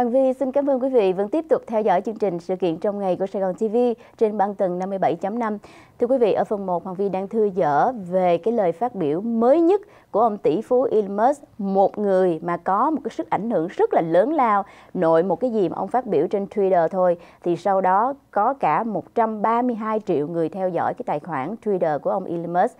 Hoàng Vy xin cảm ơn quý vị vẫn tiếp tục theo dõi chương trình sự kiện trong ngày của Sài Gòn TV trên băng tầng 57.5. Thưa quý vị, ở phần 1 Hoàng Vy đang thư dở về cái lời phát biểu mới nhất của ông tỷ phú Elon Musk, một người mà có một cái sức ảnh hưởng rất là lớn lao, nội một cái gì mà ông phát biểu trên Twitter thôi thì sau đó có cả 132 triệu người theo dõi cái tài khoản Twitter của ông Elon Musk.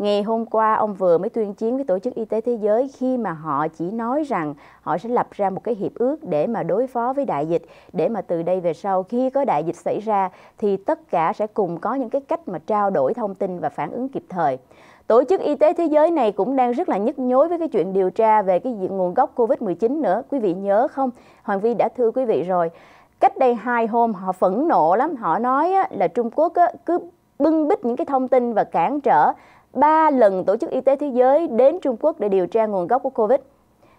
Ngày hôm qua, ông vừa mới tuyên chiến với Tổ chức Y tế Thế giới khi mà họ chỉ nói rằng họ sẽ lập ra một cái hiệp ước để mà đối phó với đại dịch, để mà từ đây về sau khi có đại dịch xảy ra thì tất cả sẽ cùng có những cái cách mà trao đổi thông tin và phản ứng kịp thời. Tổ chức Y tế Thế giới này cũng đang rất là nhức nhối với cái chuyện điều tra về cái nguồn gốc COVID-19 nữa. Quý vị nhớ không? Hoàng Vi đã thưa quý vị rồi. Cách đây hai hôm họ phẫn nộ lắm. Họ nói là Trung Quốc cứ bưng bít những cái thông tin và cản trở ba lần Tổ chức Y tế Thế giới đến Trung Quốc để điều tra nguồn gốc của Covid.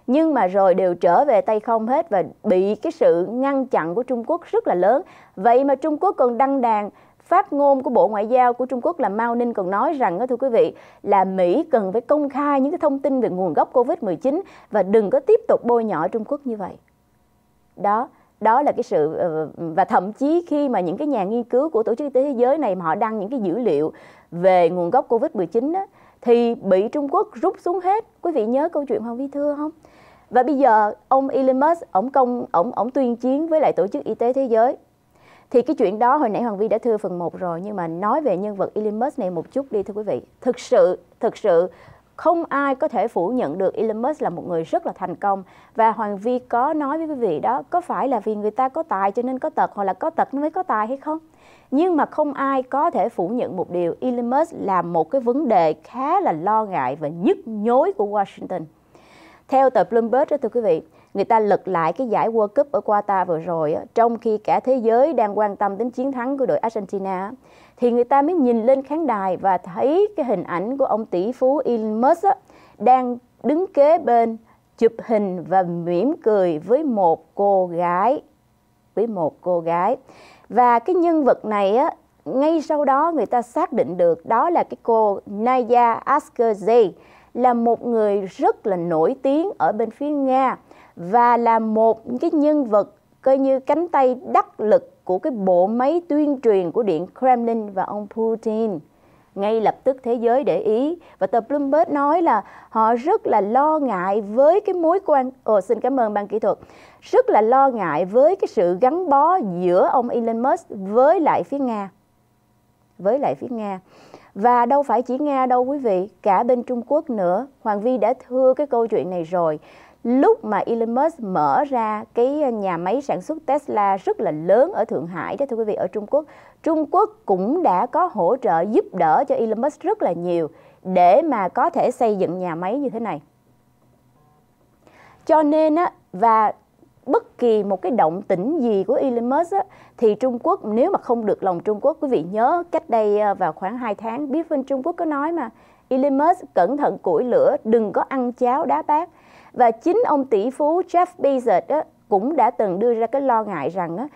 Nhưng mà rồi đều trở về tay không hết và bị cái sự ngăn chặn của Trung Quốc rất là lớn. Vậy mà Trung Quốc còn đăng đàn phát ngôn của Bộ Ngoại giao của Trung Quốc là Mao Ninh còn nói rằng đó thưa quý vị là Mỹ cần phải công khai những cái thông tin về nguồn gốc Covid-19 và đừng có tiếp tục bôi nhọ Trung Quốc như vậy. Đó, đó là cái sự ờ, và thậm chí khi mà những cái nhà nghiên cứu của tổ chức y tế thế giới này mà họ đăng những cái dữ liệu về nguồn gốc Covid-19 á, thì bị Trung Quốc rút xuống hết. Quý vị nhớ câu chuyện Hoàng Vi Thưa không? Và bây giờ ông Elon Musk ổng công ông ông tuyên chiến với lại tổ chức y tế thế giới. Thì cái chuyện đó hồi nãy Hoàng Vi đã thưa phần 1 rồi nhưng mà nói về nhân vật Elon Musk này một chút đi thưa quý vị. Thực sự thực sự không ai có thể phủ nhận được Elon Musk là một người rất là thành công và Hoàng Vi có nói với quý vị đó có phải là vì người ta có tài cho nên có tật hoặc là có tật mới có tài hay không nhưng mà không ai có thể phủ nhận một điều Elon Musk là một cái vấn đề khá là lo ngại và nhức nhối của Washington theo tờ Bloomberg đó thưa quý vị người ta lật lại cái giải World Cup ở Qatar vừa rồi trong khi cả thế giới đang quan tâm đến chiến thắng của đội Argentina thì người ta mới nhìn lên khán đài và thấy cái hình ảnh của ông tỷ phú Elon Musk á, đang đứng kế bên chụp hình và mỉm cười với một cô gái với một cô gái và cái nhân vật này á ngay sau đó người ta xác định được đó là cái cô Naya Askerzai là một người rất là nổi tiếng ở bên phía Nga và là một cái nhân vật coi như cánh tay đắc lực của cái bộ máy tuyên truyền của Điện Kremlin và ông Putin. Ngay lập tức thế giới để ý và tờ Bloomberg nói là họ rất là lo ngại với cái mối quan Ồ xin cảm ơn ban kỹ thuật. Rất là lo ngại với cái sự gắn bó giữa ông Elon Musk với lại phía Nga. Với lại phía Nga. Và đâu phải chỉ Nga đâu quý vị, cả bên Trung Quốc nữa. Hoàng Vi đã thưa cái câu chuyện này rồi lúc mà Elon Musk mở ra cái nhà máy sản xuất Tesla rất là lớn ở Thượng Hải đó thưa quý vị ở Trung Quốc Trung Quốc cũng đã có hỗ trợ giúp đỡ cho Elon Musk rất là nhiều để mà có thể xây dựng nhà máy như thế này cho nên á và bất kỳ một cái động tĩnh gì của Elon Musk á, thì Trung Quốc nếu mà không được lòng Trung Quốc quý vị nhớ cách đây ờ, vào khoảng 2 tháng biết Biffin Trung Quốc có nói mà Elon Musk cẩn thận củi lửa đừng có ăn cháo đá bát và chính ông tỷ phú Jeff Bezos đó, cũng đã từng đưa ra cái lo ngại rằng đó,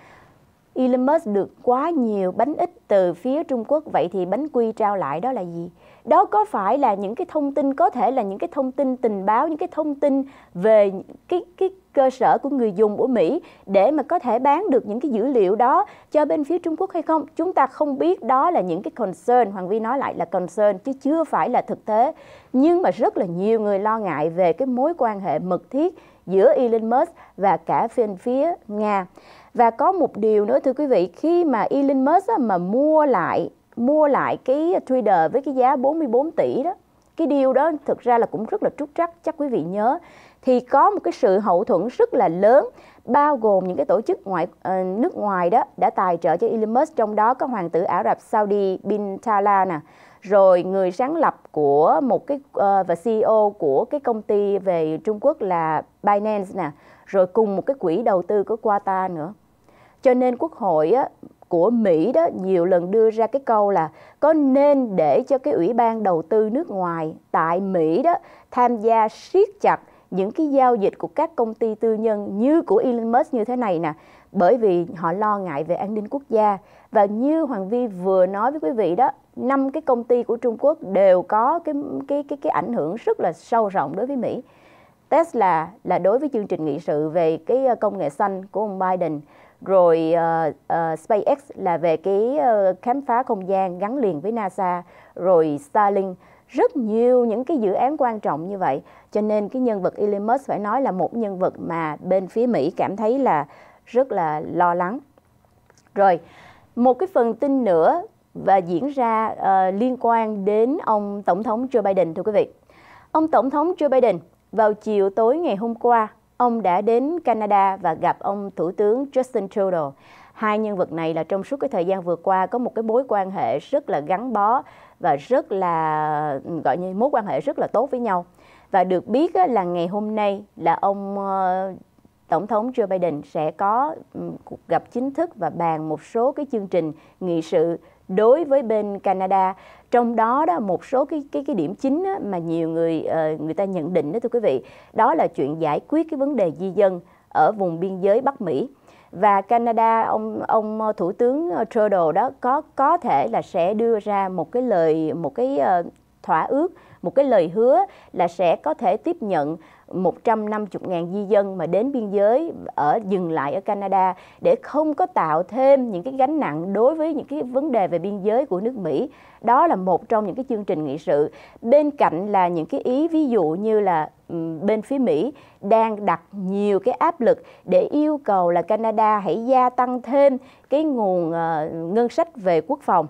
Elon Musk được quá nhiều bánh ít từ phía Trung Quốc vậy thì bánh quy trao lại đó là gì? Đó có phải là những cái thông tin có thể là những cái thông tin tình báo những cái thông tin về cái cái cơ sở của người dùng của Mỹ để mà có thể bán được những cái dữ liệu đó cho bên phía Trung Quốc hay không? Chúng ta không biết đó là những cái concern, Hoàng Vi nói lại là concern chứ chưa phải là thực tế. Nhưng mà rất là nhiều người lo ngại về cái mối quan hệ mật thiết giữa Elon Musk và cả bên phía Nga. Và có một điều nữa thưa quý vị, khi mà Elon Musk mà mua lại mua lại cái Twitter với cái giá 44 tỷ đó, cái điều đó thực ra là cũng rất là trúc trắc chắc quý vị nhớ thì có một cái sự hậu thuẫn rất là lớn bao gồm những cái tổ chức ngoại uh, nước ngoài đó đã tài trợ cho Elon Musk trong đó có hoàng tử Ả Rập Saudi bin Tala nè rồi người sáng lập của một cái uh, và CEO của cái công ty về Trung Quốc là Binance nè rồi cùng một cái quỹ đầu tư của Qatar nữa cho nên quốc hội á, của Mỹ đó nhiều lần đưa ra cái câu là có nên để cho cái ủy ban đầu tư nước ngoài tại Mỹ đó tham gia siết chặt những cái giao dịch của các công ty tư nhân như của Elon Musk như thế này nè bởi vì họ lo ngại về an ninh quốc gia và như Hoàng Vi vừa nói với quý vị đó năm cái công ty của Trung Quốc đều có cái cái cái cái ảnh hưởng rất là sâu rộng đối với Mỹ. Tesla là đối với chương trình nghị sự về cái ờ, công nghệ xanh của ông Biden, rồi uh, uh, SpaceX là về cái uh, khám phá không gian gắn liền với NASA, rồi Starlink rất nhiều những cái dự án quan trọng như vậy cho nên cái nhân vật Elon Musk phải nói là một nhân vật mà bên phía Mỹ cảm thấy là rất là lo lắng rồi một cái phần tin nữa và diễn ra uh, liên quan đến ông tổng thống Joe Biden thưa quý vị ông tổng thống Joe Biden vào chiều tối ngày hôm qua ông đã đến Canada và gặp ông thủ tướng Justin Trudeau hai nhân vật này là trong suốt cái thời gian vừa qua có một cái mối quan hệ rất là gắn bó và rất là gọi như mối quan hệ rất là tốt với nhau và được biết là ngày hôm nay là ông ờ, Tổng thống Joe Biden sẽ có cuộc gặp chính thức và bàn một số cái chương trình nghị sự đối với bên Canada. Trong đó đó một số cái cái cái điểm chính mà nhiều người ờ, người ta nhận định đó thưa quý vị, đó là chuyện giải quyết cái vấn đề di dân ở vùng biên giới Bắc Mỹ và Canada ông ông ờ, thủ tướng ờ, Trudeau đó có có thể là sẽ đưa ra một cái lời một cái ờ, thỏa ước một cái lời hứa là sẽ có thể tiếp nhận 150.000 di dân mà đến biên giới ở dừng lại ở Canada để không có tạo thêm những cái gánh nặng đối với những cái vấn đề về biên giới của nước Mỹ. Đó là một trong những cái chương trình nghị sự. Bên cạnh là những cái ý ví dụ như là bên phía Mỹ đang đặt nhiều cái áp lực để yêu cầu là Canada hãy gia tăng thêm cái nguồn ờ, ngân sách về quốc phòng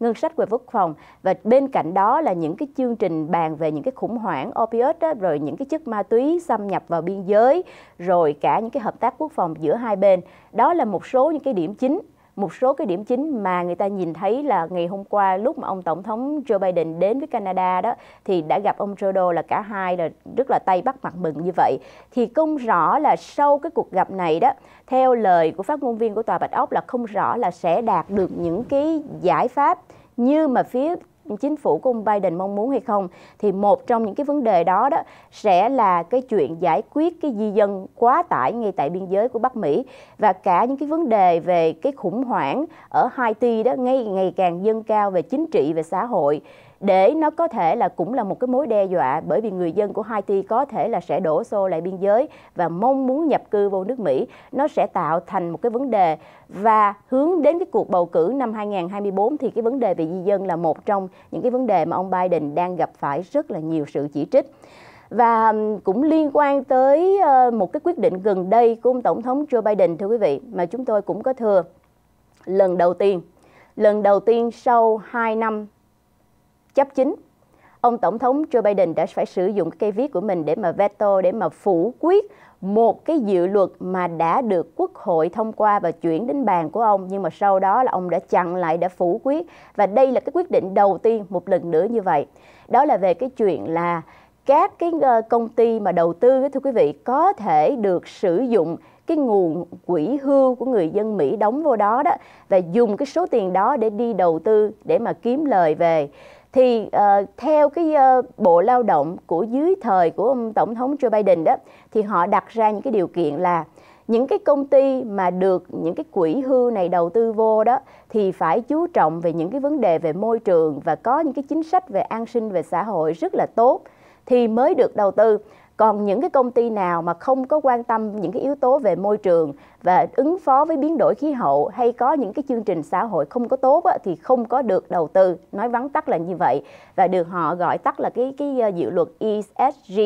ngân sách về quốc phòng và bên cạnh đó là những cái chương trình bàn về những cái khủng hoảng opioid đó, rồi những cái chất ma túy xâm nhập vào biên giới rồi cả những cái hợp tác quốc phòng giữa hai bên đó là một số những cái điểm chính một số cái điểm chính mà người ta nhìn thấy là ngày hôm qua lúc mà ông tổng thống Joe Biden đến với Canada đó thì đã gặp ông Trudeau là cả hai là rất là tay bắt mặt mừng như vậy thì không rõ là sau cái cuộc gặp này đó theo lời của phát ngôn viên của tòa Bạch Ốc là không rõ là sẽ đạt được những cái giải pháp như mà phía chính phủ của ông Biden mong muốn hay không thì một trong những cái vấn đề đó đó sẽ là cái chuyện giải quyết cái di dân quá tải ngay tại biên giới của Bắc Mỹ và cả những cái vấn đề về cái khủng hoảng ở Haiti đó ngay ngày càng dâng cao về chính trị về xã hội để nó có thể là cũng là một cái mối đe dọa bởi vì người dân của Haiti có thể là sẽ đổ xô lại biên giới và mong muốn nhập cư vô nước Mỹ nó sẽ tạo thành một cái vấn đề và hướng đến cái cuộc bầu cử năm 2024 thì cái vấn đề về di dân là một trong những cái vấn đề mà ông Biden đang gặp phải rất là nhiều sự chỉ trích và cũng liên quan tới ờ, một cái quyết định gần đây của ông tổng thống Joe Biden thưa quý vị mà chúng tôi cũng có thừa lần đầu tiên lần đầu tiên sau 2 năm chấp chính ông tổng thống Joe Biden đã phải sử dụng cây viết của mình để mà veto để mà phủ quyết một cái dự luật mà đã được quốc hội thông qua và chuyển đến bàn của ông nhưng mà sau đó là ông đã chặn lại đã phủ quyết và đây là cái quyết định đầu tiên một lần nữa như vậy đó là về cái chuyện là các cái ờ, công ty mà đầu tư thưa quý vị có thể được sử dụng cái nguồn quỹ hưu của người dân Mỹ đóng vô đó đó và dùng cái số tiền đó để đi đầu tư để mà kiếm lời về thì uh, theo cái uh, bộ lao động của dưới thời của ông tổng thống Joe Biden đó thì họ đặt ra những cái điều kiện là những cái công ty mà được những cái quỹ hưu này đầu tư vô đó thì phải chú trọng về những cái vấn đề về môi trường và có những cái chính sách về an sinh về xã hội rất là tốt thì mới được đầu tư còn những cái công ty nào mà không có quan tâm những cái yếu tố về môi trường và ứng phó với biến đổi khí hậu hay có những cái chương trình xã hội không có tốt á, thì không có được đầu tư nói vắn tắt là như vậy và được họ gọi tắt là cái cái ờ, dự luật ESG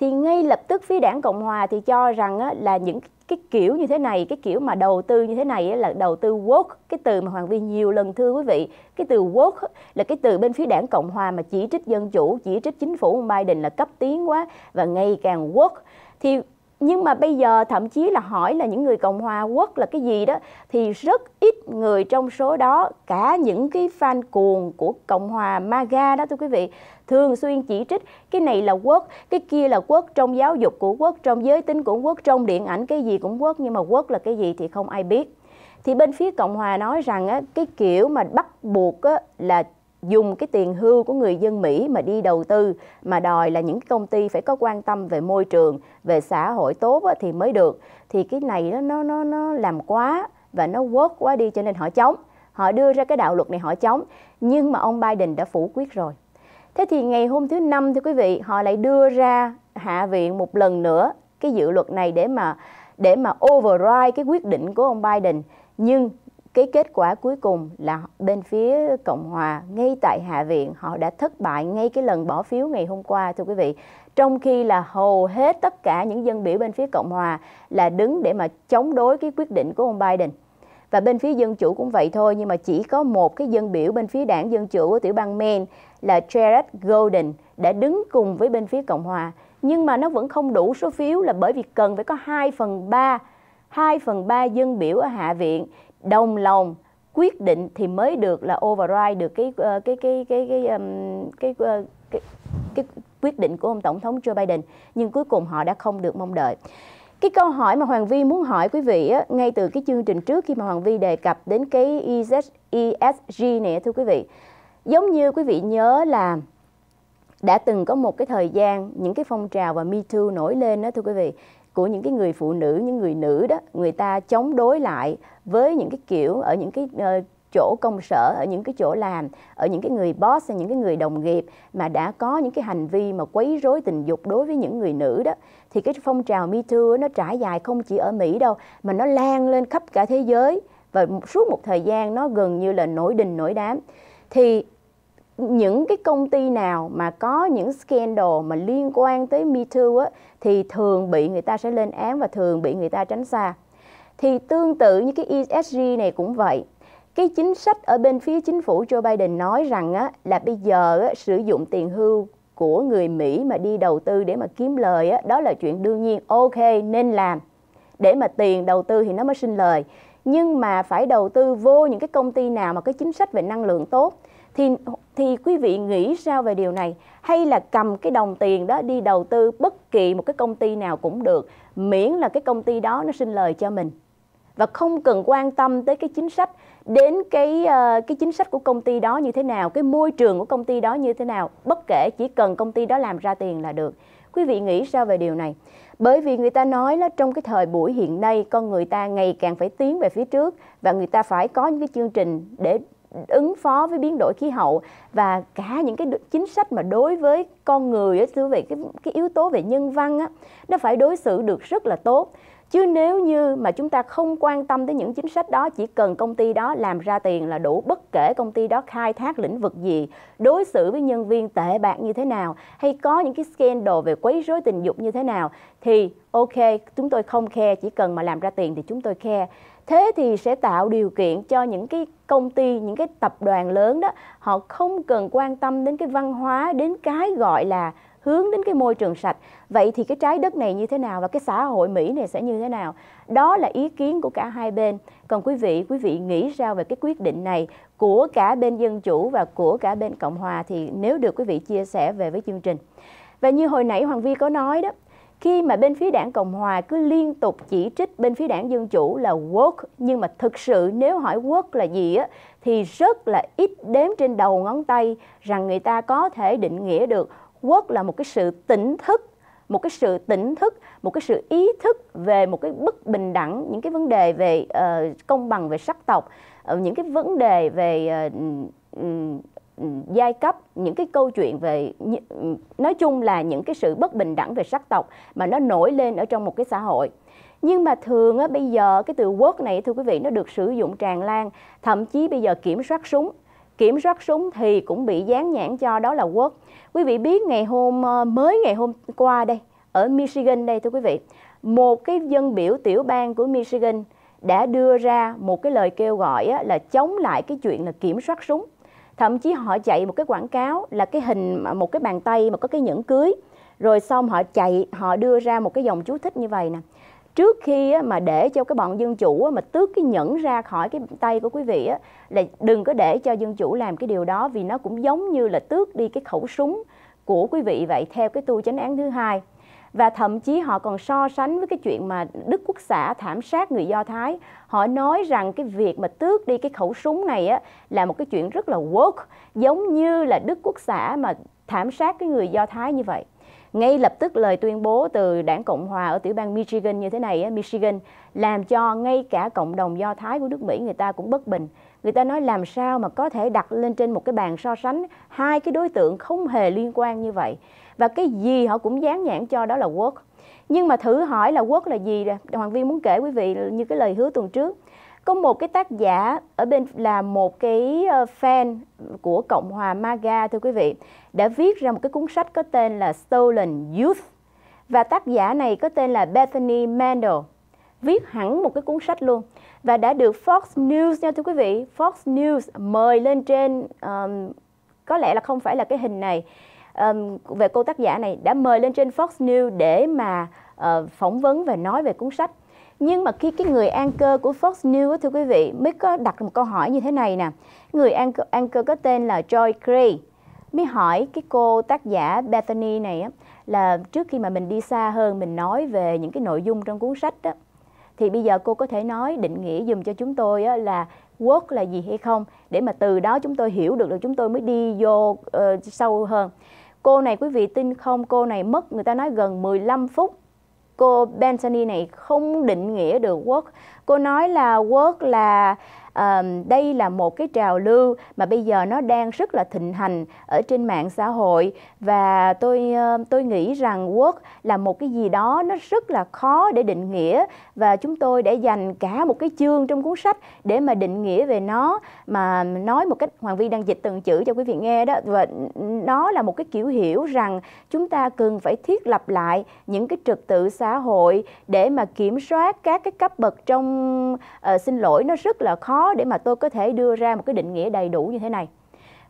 thì ngay lập tức phía đảng cộng hòa thì cho rằng á, là những cái kiểu như thế này cái kiểu mà đầu tư như thế này là đầu tư woke cái từ mà hoàng vi nhiều lần thưa quý vị cái từ woke là cái từ bên phía đảng cộng hòa mà chỉ trích dân chủ chỉ trích chính phủ ông biden là cấp tiến quá và ngày càng woke thì nhưng mà bây giờ thậm chí là hỏi là những người cộng hòa quốc là cái gì đó thì rất ít người trong số đó cả những cái fan cuồng của cộng hòa maga đó thưa quý vị thường xuyên chỉ trích cái này là quốc cái kia là quốc trong giáo dục của quốc trong giới tính của quốc trong điện ảnh cái gì cũng quốc nhưng mà quốc là cái gì thì không ai biết thì bên phía cộng hòa nói rằng á, cái kiểu mà bắt buộc là dùng cái tiền hưu của người dân Mỹ mà đi đầu tư mà đòi là những công ty phải có quan tâm về môi trường, về xã hội tốt thì mới được. Thì cái này nó nó nó làm quá và nó work quá đi cho nên họ chống. Họ đưa ra cái đạo luật này họ chống, nhưng mà ông Biden đã phủ quyết rồi. Thế thì ngày hôm thứ năm thưa quý vị, họ lại đưa ra hạ viện một lần nữa cái dự luật này để mà để mà override cái quyết định của ông Biden nhưng cái kết quả cuối cùng là bên phía Cộng hòa ngay tại Hạ viện họ đã thất bại ngay cái lần bỏ phiếu ngày hôm qua thưa quý vị. Trong khi là hầu hết tất cả những dân biểu bên phía Cộng hòa là đứng để mà chống đối cái quyết định của ông Biden. Và bên phía dân chủ cũng vậy thôi nhưng mà chỉ có một cái dân biểu bên phía đảng dân chủ của tiểu bang Maine là Jared Golden đã đứng cùng với bên phía Cộng hòa. Nhưng mà nó vẫn không đủ số phiếu là bởi vì cần phải có 2 phần 3 2 phần 3 dân biểu ở Hạ viện đồng lòng quyết định thì mới được là override được cái ờ, cái cái cái cái cái, cái, ờ, cái, cái, cái quyết định của ông tổng thống Joe Biden nhưng cuối cùng họ đã không được mong đợi. Cái câu hỏi mà Hoàng Vi muốn hỏi quý vị á, ngay từ cái chương trình trước khi mà Hoàng Vi đề cập đến cái ESG e này thưa quý vị. Giống như quý vị nhớ là đã từng có một cái thời gian những cái phong trào và Me Too nổi lên đó thưa quý vị của những cái người phụ nữ những người nữ đó người ta chống đối lại với những cái kiểu ở những cái uh, chỗ công sở ở những cái chỗ làm ở những cái người boss hay những cái người đồng nghiệp mà đã có những cái hành vi mà quấy rối tình dục đối với những người nữ đó thì cái phong trào Me Too nó trải dài không chỉ ở Mỹ đâu mà nó lan lên khắp cả thế giới và suốt một thời gian nó gần như là nổi đình nổi đám thì những cái công ty nào mà có những scandal mà liên quan tới Me Too á, thì thường bị người ta sẽ lên án và thường bị người ta tránh xa. Thì tương tự như cái ESG này cũng vậy. Cái chính sách ở bên phía chính phủ Joe Biden nói rằng á, là bây giờ á, sử dụng tiền hưu của người Mỹ mà đi đầu tư để mà kiếm lời á, đó là chuyện đương nhiên ok nên làm. Để mà tiền đầu tư thì nó mới sinh lời. Nhưng mà phải đầu tư vô những cái công ty nào mà có chính sách về năng lượng tốt thì thì quý vị nghĩ sao về điều này hay là cầm cái đồng tiền đó đi đầu tư bất kỳ một cái công ty nào cũng được miễn là cái công ty đó nó sinh lời cho mình và không cần quan tâm tới cái chính sách đến cái uh, cái chính sách của công ty đó như thế nào cái môi trường của công ty đó như thế nào bất kể chỉ cần công ty đó làm ra tiền là được quý vị nghĩ sao về điều này bởi vì người ta nói là trong cái thời buổi hiện nay con người ta ngày càng phải tiến về phía trước và người ta phải có những cái chương trình để ứng phó với biến đổi khí hậu và cả những cái chính sách mà đối với con người á thưa quý vị cái cái yếu tố về nhân văn á nó phải đối xử được rất là tốt chứ nếu như mà chúng ta không quan tâm tới những chính sách đó chỉ cần công ty đó làm ra tiền là đủ bất kể công ty đó khai thác lĩnh vực gì đối xử với nhân viên tệ bạc như thế nào hay có những cái scandal về quấy rối tình dục như thế nào thì ok chúng tôi không khe chỉ cần mà làm ra tiền thì chúng tôi khe thế thì sẽ tạo điều kiện cho những cái công ty những cái tập đoàn lớn đó họ không cần quan tâm đến cái văn hóa đến cái gọi là hướng đến cái môi trường sạch vậy thì cái trái đất này như thế nào và cái xã hội mỹ này sẽ như thế nào đó là ý kiến của cả hai bên còn quý vị quý vị nghĩ sao về cái quyết định này của cả bên dân chủ và của cả bên cộng hòa thì nếu được quý vị chia sẻ về với chương trình và như hồi nãy hoàng vi có nói đó khi mà bên phía đảng Cộng Hòa cứ liên tục chỉ trích bên phía đảng Dân Chủ là woke, nhưng mà thực sự nếu hỏi woke là gì á, thì rất là ít đếm trên đầu ngón tay rằng người ta có thể định nghĩa được Quốc là một cái sự tỉnh thức một cái sự tỉnh thức, một cái sự ý thức về một cái bất bình đẳng, những cái vấn đề về uh, công bằng về sắc tộc, uh, những cái vấn đề về uh, giai cấp những cái câu chuyện về ừ, nói chung là những cái sự bất bình đẳng về sắc tộc mà nó nổi lên ở trong một cái xã hội nhưng mà thường á, bây giờ cái từ quốc này thưa quý vị nó được sử dụng tràn lan thậm chí bây giờ kiểm soát súng kiểm soát súng thì cũng bị dán nhãn cho đó là quốc. Quý vị biết ngày hôm ờ, mới ngày hôm qua đây ở Michigan đây thưa quý vị, một cái dân biểu tiểu bang của Michigan đã đưa ra một cái lời kêu gọi là chống lại cái chuyện là kiểm soát súng. Thậm chí họ chạy một cái quảng cáo là cái hình một cái bàn tay mà có cái nhẫn cưới rồi xong họ chạy họ đưa ra một cái dòng chú thích như vậy nè trước khi mà để cho cái bọn dân chủ mà tước cái nhẫn ra khỏi cái tay của quý vị là đừng có để cho dân chủ làm cái điều đó vì nó cũng giống như là tước đi cái khẩu súng của quý vị vậy theo cái tu chánh án thứ hai và thậm chí họ còn so sánh với cái chuyện mà Đức Quốc xã thảm sát người Do Thái. Họ nói rằng cái việc mà tước đi cái khẩu súng này á, là một cái chuyện rất là woke, giống như là Đức Quốc xã mà thảm sát cái người Do Thái như vậy ngay lập tức lời tuyên bố từ đảng Cộng Hòa ở tiểu bang Michigan như thế này, Michigan làm cho ngay cả cộng đồng Do Thái của nước Mỹ người ta cũng bất bình. Người ta nói làm sao mà có thể đặt lên trên một cái bàn so sánh hai cái đối tượng không hề liên quan như vậy. Và cái gì họ cũng dán nhãn cho đó là work. Nhưng mà thử hỏi là work là gì? Hoàng Viên muốn kể quý vị như cái lời hứa tuần trước có một cái tác giả ở bên là một cái ờ, fan của Cộng hòa MAGA thưa quý vị đã viết ra một cái cuốn sách có tên là Stolen Youth và tác giả này có tên là Bethany Mandel viết hẳn một cái cuốn sách luôn và đã được Fox News nha thưa quý vị Fox News mời lên trên um, có lẽ là không phải là cái hình này um, về cô tác giả này đã mời lên trên Fox News để mà uh, phỏng vấn và nói về cuốn sách nhưng mà khi cái người anchor của Fox News thưa quý vị mới có đặt một câu hỏi như thế này nè. Người anchor, anchor có tên là Joy Gray mới hỏi cái cô tác giả Bethany này á, là trước khi mà mình đi xa hơn mình nói về những cái nội dung trong cuốn sách đó thì bây giờ cô có thể nói định nghĩa dùm cho chúng tôi á, là work là gì hay không để mà từ đó chúng tôi hiểu được rồi chúng tôi mới đi vô uh, sâu hơn. Cô này quý vị tin không, cô này mất người ta nói gần 15 phút cô Bentani này không định nghĩa được work. Cô nói là work là à, đây là một cái trào lưu mà bây giờ nó đang rất là thịnh hành ở trên mạng xã hội và tôi tôi nghĩ rằng work là một cái gì đó nó rất là khó để định nghĩa và chúng tôi đã dành cả một cái chương trong cuốn sách để mà định nghĩa về nó mà nói một cách hoàng vi đang dịch từng chữ cho quý vị nghe đó và nó là một cái kiểu hiểu rằng chúng ta cần phải thiết lập lại những cái trật tự xã hội để mà kiểm soát các cái cấp bậc trong uh, xin lỗi nó rất là khó để mà tôi có thể đưa ra một cái định nghĩa đầy đủ như thế này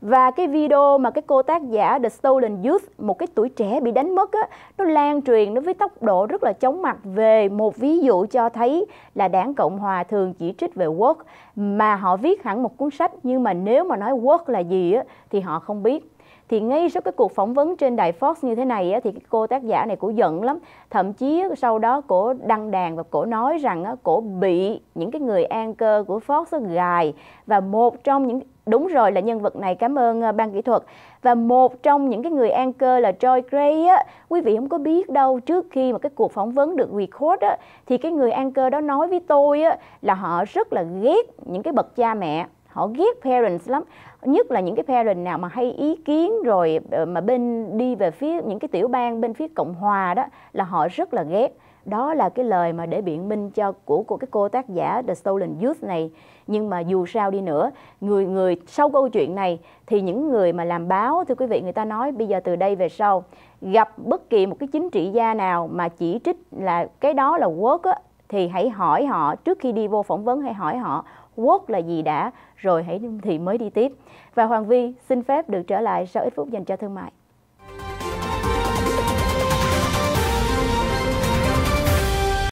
và cái video mà cái cô tác giả The Stolen Youth một cái tuổi trẻ bị đánh mất á nó lan truyền nó với tốc độ rất là chóng mặt về một ví dụ cho thấy là đảng Cộng hòa thường chỉ trích về work mà họ viết hẳn một cuốn sách nhưng mà nếu mà nói work là gì á thì họ không biết thì ngay sau cái cuộc phỏng vấn trên đài Fox như thế này á, thì cái cô tác giả này cũng giận lắm thậm chí sau đó cổ đăng đàn và cổ nói rằng á, cổ bị những cái người an cơ của Fox gài và một trong những Đúng rồi là nhân vật này cảm ơn à, ban kỹ thuật và một trong những cái người an cơ là Joy Gray á, quý vị không có biết đâu trước khi mà cái cuộc phỏng vấn được record á, thì cái người an cơ đó nói với tôi á, là họ rất là ghét những cái bậc cha mẹ họ ghét parents lắm nhất là những cái parents nào mà hay ý kiến rồi ờ, mà bên đi về phía những cái tiểu bang bên phía cộng hòa đó là họ rất là ghét đó là cái lời mà để biện minh cho của của cái cô tác giả The Stolen Youth này nhưng mà dù sao đi nữa người người sau câu chuyện này thì những người mà làm báo thưa quý vị người ta nói bây giờ từ đây về sau gặp bất kỳ một cái chính trị gia nào mà chỉ trích là cái đó là work thì hãy hỏi họ trước khi đi vô phỏng vấn hãy hỏi họ what là gì đã, rồi hãy thì mới đi tiếp. Và Hoàng Vi xin phép được trở lại sau ít phút dành cho thương mại.